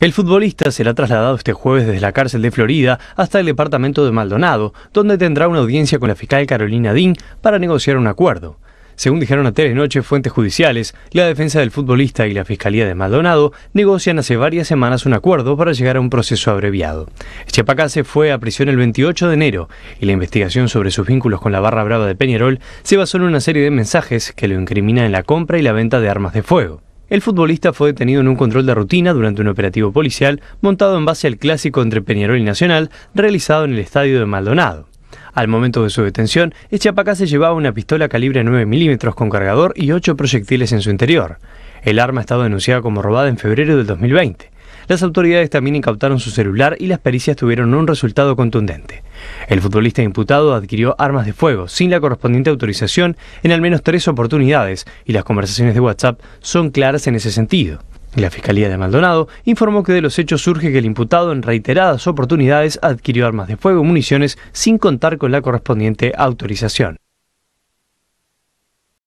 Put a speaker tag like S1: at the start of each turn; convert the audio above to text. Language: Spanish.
S1: El futbolista será trasladado este jueves desde la cárcel de Florida hasta el departamento de Maldonado, donde tendrá una audiencia con la fiscal Carolina Dean para negociar un acuerdo. Según dijeron a Noche fuentes judiciales, la defensa del futbolista y la Fiscalía de Maldonado negocian hace varias semanas un acuerdo para llegar a un proceso abreviado. se fue a prisión el 28 de enero y la investigación sobre sus vínculos con la barra brava de Peñarol se basó en una serie de mensajes que lo incriminan en la compra y la venta de armas de fuego. El futbolista fue detenido en un control de rutina durante un operativo policial montado en base al clásico entre Peñarol y Nacional realizado en el estadio de Maldonado. Al momento de su detención, Echapacá se llevaba una pistola calibre 9 milímetros con cargador y 8 proyectiles en su interior. El arma ha estado denunciada como robada en febrero del 2020. Las autoridades también incautaron su celular y las pericias tuvieron un resultado contundente. El futbolista imputado adquirió armas de fuego sin la correspondiente autorización en al menos tres oportunidades y las conversaciones de WhatsApp son claras en ese sentido. La Fiscalía de Maldonado informó que de los hechos surge que el imputado en reiteradas oportunidades adquirió armas de fuego y municiones sin contar con la correspondiente autorización.